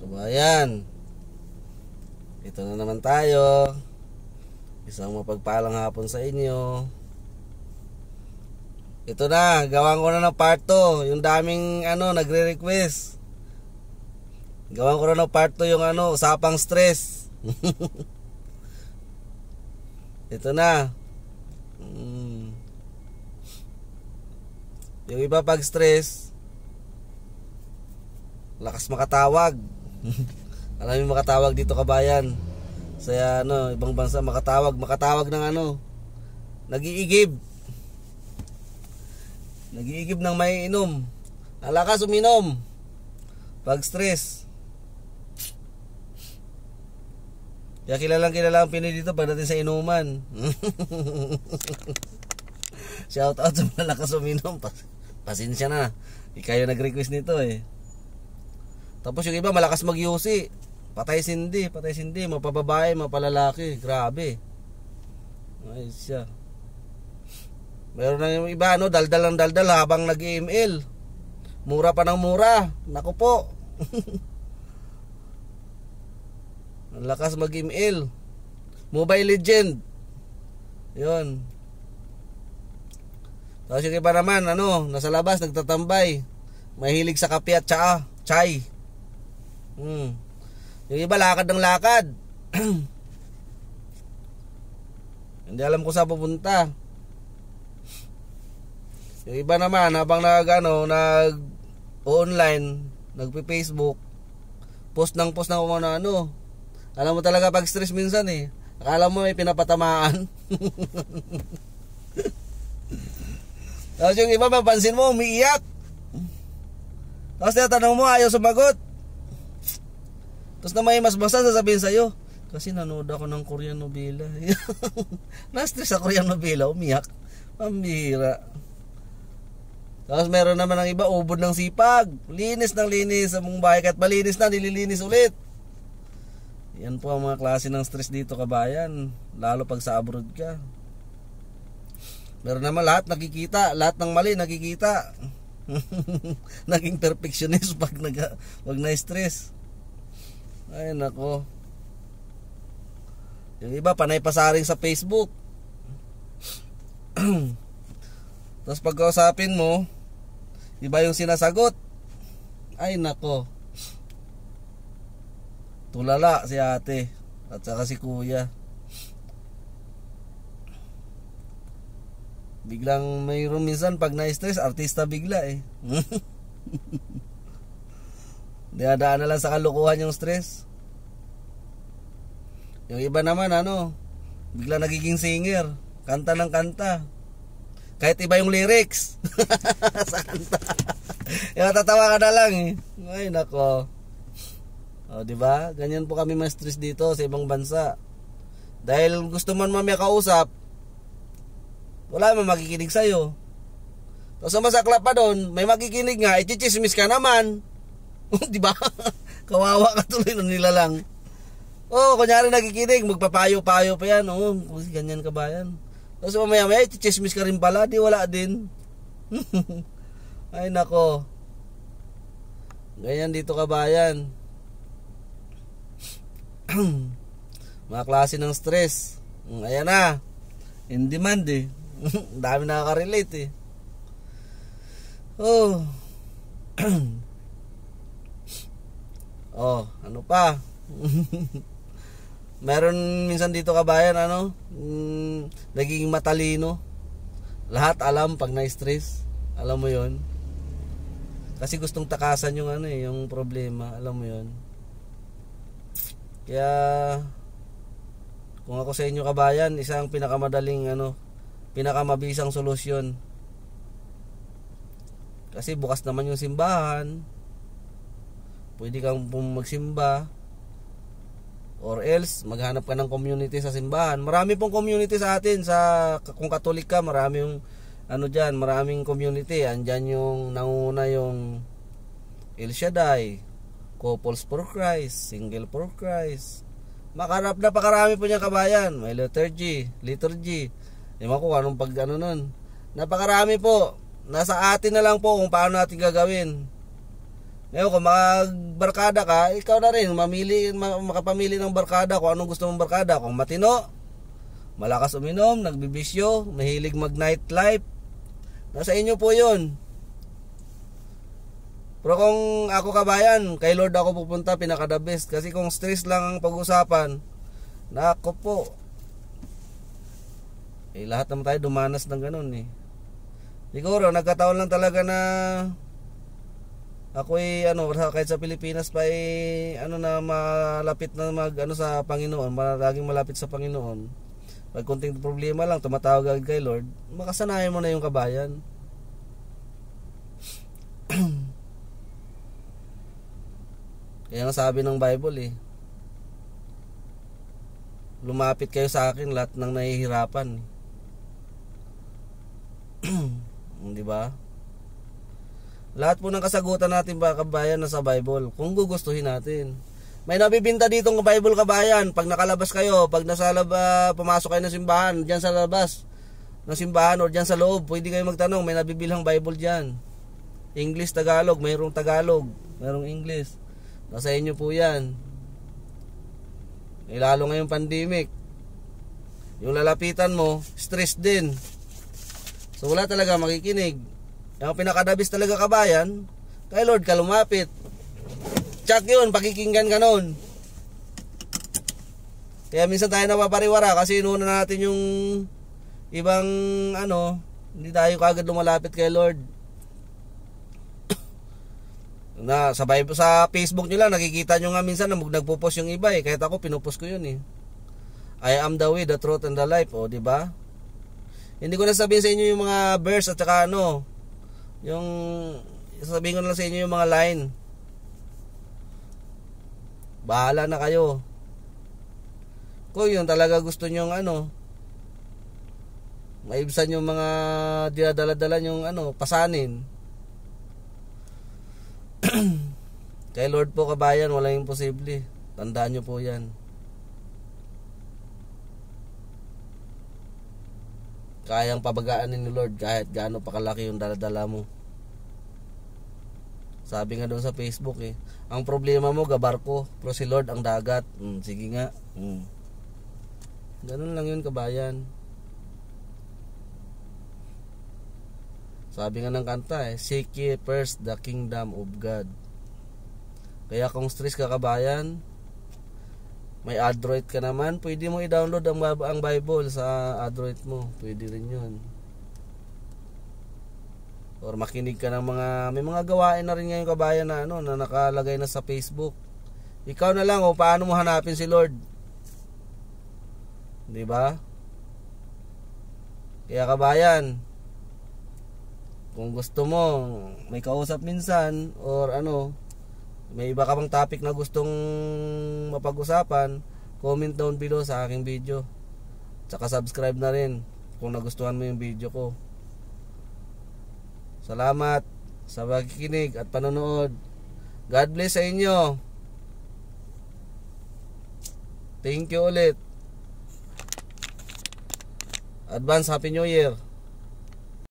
Kabayan, ito na naman tayo. Isang mapagpalang hapon sa inyo. Ito na, gawan ko na ng part 2. Yung daming ano, nagre-request. Gawan ko na ng part 2 yung ano, usapang stress. ito na. Mm. Yung iba pag stress, lakas makatawag. Alam mo makatawag dito kabayan. Sa ano, ibang bansa makatawag, makatawag ng ano. Nagiigib. Nagiigib ng may inom. Alakas uminom. Pag stress. Kaya kilalang kilala ang Pinoy dito pagdating sa inuman. Shout out sa malakas uminom. Pasensya na. Ikayo nag-request nito eh. Tapos yung iba malakas mag Patay sindi, patay sindi, mapababae, mapalalaki, grabe. Ay siya. Meron na yung iba no, daldal ng daldal habang nag-email. Mura pa ng mura. Nako po. Ang lakas mag-email. Mobile Legend. 'Yon. Tapos yung iba naman, ano, nasa labas, nagtatambay. Mahilig sa kape at tsaa, chai. Hmm. Yung iba lakad ng lakad. Hindi alam ko sa pupunta. Yung iba naman habang nagano nag online, nagpe-Facebook, post ng post ng ano ano. Alam mo talaga pag stress minsan eh. Akala mo may pinapatamaan. Tapos yung iba mapansin mo umiiyak. Tapos tinatanong mo ayaw sumagot na may mas basta sasabihin sa sa'yo. Kasi nanood ako ng Korean novela. Eh. Na-stress sa Korean novela, umiyak. Pambira. Tapos meron naman ang iba, ubod ng sipag. Linis ng linis sa mong bahay. Kahit malinis na, nililinis ulit. Yan po ang mga klase ng stress dito kabayan. Lalo pag sa abroad ka. Meron naman lahat nakikita. Lahat ng mali nakikita. Naging perfectionist pag, nag, pag na-stress. Ay nako. Yung iba panay pasaring sa Facebook. Tapos pagkausapin mo, iba yung sinasagot. Ay nako. Tulala si ate at saka si kuya. Biglang mayroon minsan pag na-stress, artista bigla eh. Dinadaan na lang sa kalukuhan yung stress. Yung iba naman, ano, bigla nagiging singer. Kanta ng kanta. Kahit iba yung lyrics. sa kanta. yung eh, natatawa ka na lang. Eh. Ay, nako. O, oh, di ba? Ganyan po kami ma-stress dito sa ibang bansa. Dahil gusto man mamaya kausap, wala man makikinig sa'yo. Tapos sa masaklap pa doon, may makikinig nga, ichichismis eh, ka naman. di ba? Kawawa ka tuloy nila lang. Oh, kunyari nagkikinig, magpapayo-payo pa yan. Oh, ganyan ka ba yan? Tapos mamaya maya, chichismis ka rin pala, di wala din. Ay nako. Ganyan dito ka ba yan? Mga klase ng stress. Hmm, ayan na. In demand eh. Dami nakaka-relate eh. Oh. Oh, ano pa? Meron minsan dito kabayan ano, mm, nagiging matalino. Lahat alam pag na-stress. Alam mo 'yon. Kasi gustong takasan yung ano eh, yung problema, alam mo 'yon. Kaya kung ako sa inyo kabayan, isang pinakamadaling ano, pinakamabisang solusyon. Kasi bukas naman yung simbahan, Pwede kang magsimba or else maghanap ka ng community sa simbahan. Marami pong community sa atin sa kung Katolik ka, maraming ano diyan, maraming community. Andiyan yung nanguna yung El Shaddai, Couples for Christ, Single for Christ. Makarap na pakarami po niya kabayan. May liturgy, liturgy. Ewan ko anong pag ano nun. Napakarami po. Nasa atin na lang po kung paano natin gagawin. Ngayon, kung magbarkada ka, ikaw na rin, mamili, makapamili ng barkada kung anong gusto mong barkada. Kung matino, malakas uminom, nagbibisyo, mahilig mag nightlife, nasa inyo po yun. Pero kung ako kabayan, kay Lord ako pupunta, pinaka the best. Kasi kung stress lang ang pag-usapan, nako po. Eh, lahat naman tayo dumanas ng ganun eh. Siguro, nagkataon lang talaga na ako ay ano, kahit sa Pilipinas pa ay eh, ano na malapit na mag ano sa Panginoon, laging malapit sa Panginoon. Pag konting problema lang, tumatawag agad kay Lord, makasanayan mo na yung kabayan. Kaya nga sabi ng Bible eh, lumapit kayo sa akin lahat ng nahihirapan. 'Di ba? Lahat po ng kasagutan natin mga kabayan na sa Bible kung gugustuhin natin. May nabibinta ng Bible kabayan pag nakalabas kayo, pag nasa laba, pumasok kayo ng simbahan, diyan sa labas ng simbahan or diyan sa loob, pwede kayo magtanong, may nabibilang Bible diyan. English, Tagalog, mayroong Tagalog, mayroong English. Nasa inyo po 'yan. Eh, lalo ngayong pandemic. Yung lalapitan mo, stress din. So wala talaga makikinig. Yung pinakadabis talaga kabayan, kay Lord ka lumapit. Chat yun, pakikinggan ka nun. Kaya minsan tayo napapariwara kasi inuna natin yung ibang ano, hindi tayo kagad lumalapit kay Lord. na sabay sa Facebook nyo lang nakikita nyo nga minsan na nagpo-post yung iba eh kahit ako pinopost ko yun eh I am the way, the truth and the life oh di ba? Hindi ko na sabihin sa inyo yung mga verse at saka ano yung sasabihin ko na lang sa inyo yung mga line bahala na kayo kung yung talaga gusto nyong ano maibsan yung mga dinadala-dala yung ano pasanin kay Lord po kabayan wala imposible tandaan nyo po yan kayang pabagaan ni Lord kahit gaano pa kalaki yung daladala mo. Sabi nga doon sa Facebook eh, ang problema mo gabarko, pero si Lord ang dagat. Mm, sige nga. Mm. Ganun lang yun kabayan. Sabi nga ng kanta eh, Seek ye first the kingdom of God. Kaya kung stress ka kabayan, may Android ka naman, pwede mo i-download ang, ang Bible sa Android mo. Pwede rin yun. Or makinig ka ng mga, may mga gawain na rin ngayon kabayan na ano, na nakalagay na sa Facebook. Ikaw na lang, o paano mo hanapin si Lord? Di ba? Kaya kabayan, kung gusto mo may kausap minsan or ano, may iba ka bang topic na gustong mapag-usapan, comment down below sa aking video. Tsaka subscribe na rin kung nagustuhan mo yung video ko. Salamat sa pagkikinig at panonood. God bless sa inyo. Thank you ulit. Advance Happy New Year.